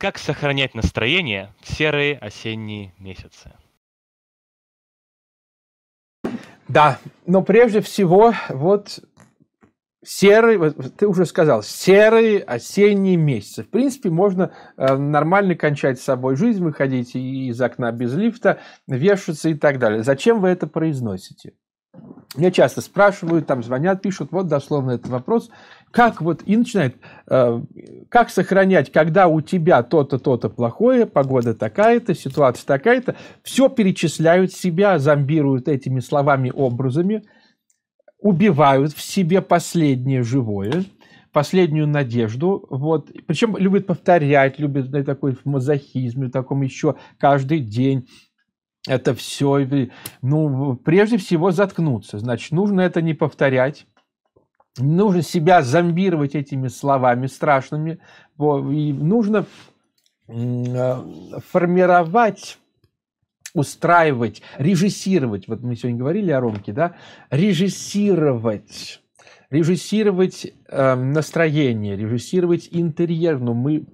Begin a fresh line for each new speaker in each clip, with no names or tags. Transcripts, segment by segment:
Как сохранять настроение в серые осенние месяцы? Да, но прежде всего, вот серый, вот, ты уже сказал, серые осенние месяцы. В принципе, можно э, нормально кончать с собой жизнь, выходить из окна без лифта, вешаться и так далее. Зачем вы это произносите? Меня часто спрашивают, там звонят, пишут, вот дословно этот вопрос, как вот, и начинает, э, как сохранять, когда у тебя то-то, то-то плохое, погода такая-то, ситуация такая-то, все перечисляют себя, зомбируют этими словами, образами, убивают в себе последнее живое, последнюю надежду. Вот. Причем любит повторять, любит на такой мазохизме, таком еще каждый день. Это все, ну, прежде всего заткнуться. Значит, нужно это не повторять, нужно себя зомбировать этими словами страшными. И нужно э, формировать устраивать, режиссировать, вот мы сегодня говорили о Ромке, да, режиссировать, режиссировать э, настроение, режиссировать интерьер, но мы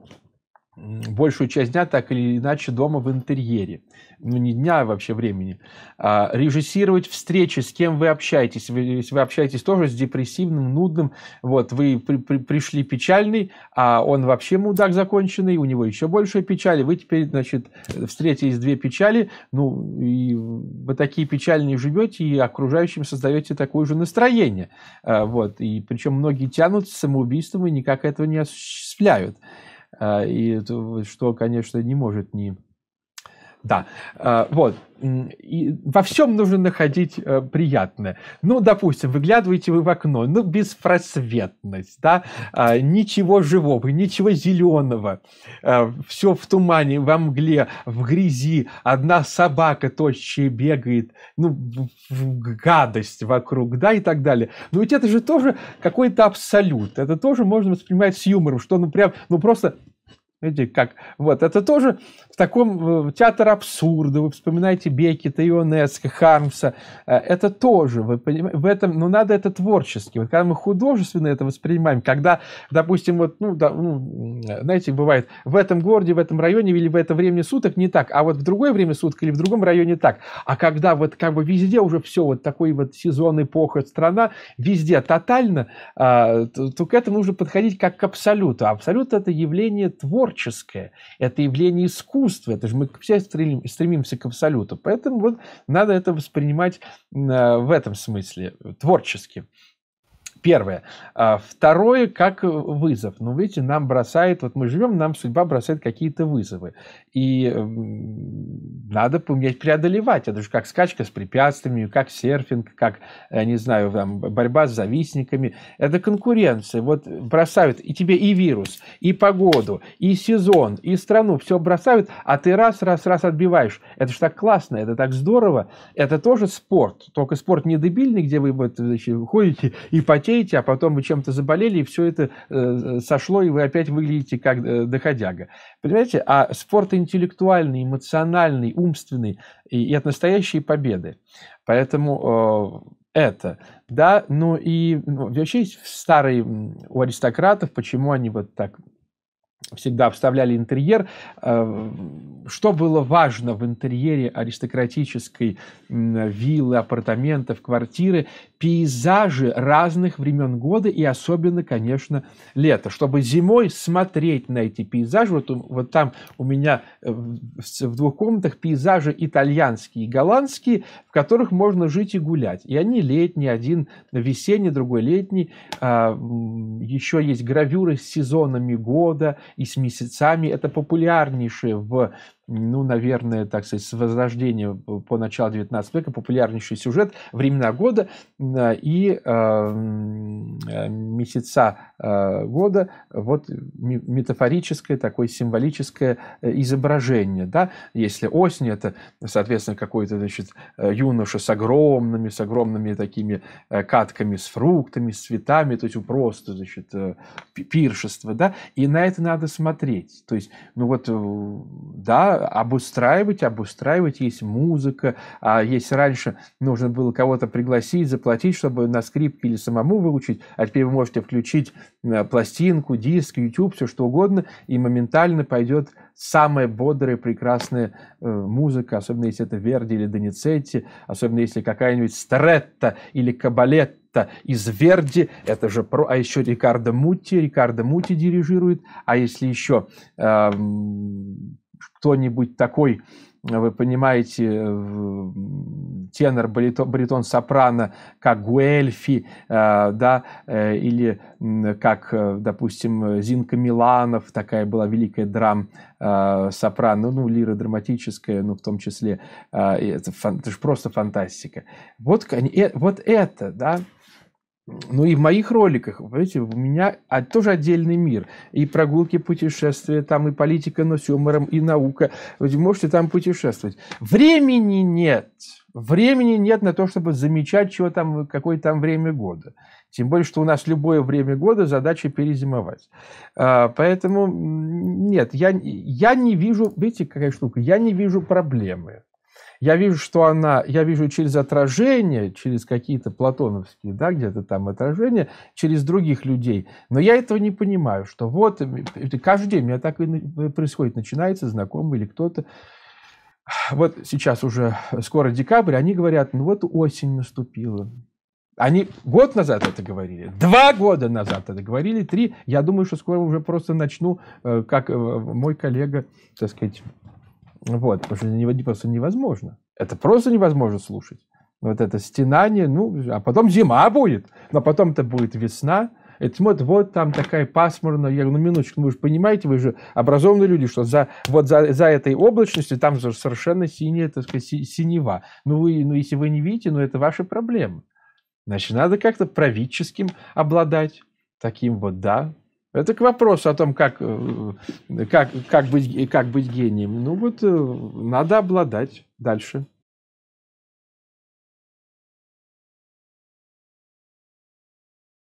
большую часть дня так или иначе дома в интерьере. Ну, не дня, а вообще времени. А, режиссировать встречи, с кем вы общаетесь. Вы, если вы общаетесь тоже с депрессивным, нудным, вот, вы при, при, пришли печальный, а он вообще мудак законченный, у него еще больше печали. Вы теперь, значит, встретились две печали, ну, и вы такие печальные живете, и окружающим создаете такое же настроение. А, вот, и причем многие тянутся самоубийством и никак этого не осуществляют. А, и что, конечно, не может не... Да, а, вот. И во всем нужно находить э, приятное. Ну, допустим, выглядываете вы в окно, ну, беспросветность, да, а, ничего живого, ничего зеленого, все в тумане, во мгле, в грязи, одна собака тощая бегает, ну, гадость вокруг, да, и так далее. Но ведь это же тоже какой-то абсолют, это тоже можно воспринимать с юмором, что, ну, прям, ну, просто Видите, как? Вот, это тоже в таком э, театр абсурда. Вы вспоминаете Бекета, Ионецка, Хармса. Э, это тоже, вы понимаете, в этом, но ну, надо это творчески. Вот когда мы художественно это воспринимаем, когда, допустим, вот, ну, да, ну, знаете, бывает, в этом городе, в этом районе или в это время суток не так, а вот в другое время суток или в другом районе так. А когда вот как бы везде уже все, вот такой вот сезон, эпоха, страна, везде тотально, а, то, то к этому нужно подходить как к абсолюту. Абсолют – это явление творчества творческое, это явление искусства, это же мы все стремимся к абсолюту. Поэтому вот надо это воспринимать э, в этом смысле, э, творчески. Первое. А, второе, как вызов. Ну, видите, нам бросает, вот мы живем, нам судьба бросает какие-то вызовы. И надо поменять преодолевать. Это же как скачка с препятствиями, как серфинг, как, э, не знаю, там, борьба с завистниками. Это конкуренция. Вот бросают и тебе и вирус, и погоду, и сезон, и страну. Все бросают, а ты раз, раз, раз отбиваешь. Это же так классно, это так здорово. Это тоже спорт. Только спорт не дебильный, где вы вот, значит, ходите и потеете, болеете, а потом вы чем-то заболели, и все это э, сошло, и вы опять выглядите как э, доходяга. Понимаете? А спорт интеллектуальный, эмоциональный, умственный и, и это настоящие победы. Поэтому э, это, да, ну и ну, вообще есть старые у аристократов, почему они вот так всегда обставляли интерьер. Э, что было важно в интерьере аристократической виллы, апартаментов, квартиры? пейзажи разных времен года и особенно, конечно, лето, чтобы зимой смотреть на эти пейзажи. Вот, вот там у меня э, в, в двух комнатах пейзажи итальянские и голландские, в которых можно жить и гулять. И они летние, один весенний, другой летний. А, еще есть гравюры с сезонами года и с месяцами. Это популярнейшие в ну, наверное, так сказать, с возрождения по началу 19 века популярнейший сюжет «Времена года» а, и э, «Месяца года». Вот метафорическое, такое символическое э, изображение. Да? Если осень, это, соответственно, какой-то значит, э, юноша с огромными, с огромными такими э, катками с фруктами, с цветами, то есть просто значит, пиршество. Да? И на это надо смотреть. То есть, ну вот, да, обустраивать, обустраивать, есть музыка, а если раньше нужно было кого-то пригласить, заплатить, чтобы на скрипке или самому выучить, а теперь вы можете включить э, пластинку, диск, YouTube, все что угодно, и моментально пойдет самая бодрая, прекрасная э, музыка, особенно если это Верди или Доницетти, особенно если какая-нибудь стретта или Кабалетта, из Верди, это же про, а еще Рикардо Мути, Рикардо Мути дирижирует, а если еще э, эм, кто-нибудь такой, э, вы понимаете, э, тенор, бритон, сопрано, как Гуэльфи, э, да, или как, допустим, Зинка Миланов, такая была великая драм сопрано, ну, лира драматическая, ну, в том числе, это, это же просто фантастика. Вот, вот это, да, ну и в моих роликах, понимаете, у меня а, тоже отдельный мир. И прогулки, путешествия, там и политика, но с юмором, и наука. Вы можете там путешествовать. Времени нет. Времени нет на то, чтобы замечать, чего там, какое там время года. Тем более, что у нас любое время года задача перезимовать. А, поэтому нет, я, я не вижу, видите, какая штука, я не вижу проблемы. Я вижу, что она, я вижу через отражение, через какие-то платоновские, да, где-то там отражение, через других людей. Но я этого не понимаю, что вот каждый день у меня так и происходит. Начинается знакомый или кто-то. Вот сейчас уже э, скоро декабрь, они говорят, ну вот осень наступила. Они год назад это говорили, два года назад это говорили, три. Я думаю, что скоро уже просто начну, э, как э, мой коллега, так сказать, вот, потому что не, просто невозможно. Это просто невозможно слушать. Вот это стенание, ну, а потом зима будет, но потом-то будет весна. Это вот, вот там такая пасмурная, я говорю, ну минуточку, вы же понимаете, вы же образованные люди, что за, вот за, за этой облачностью там же совершенно синяя, так сказать, синева. Ну, вы, ну, если вы не видите, ну, это ваши проблемы. Значит, надо как-то правительским обладать, таким вот, да, это к вопросу о том, как, э, как, как, быть, как быть гением. Ну вот э, надо обладать дальше.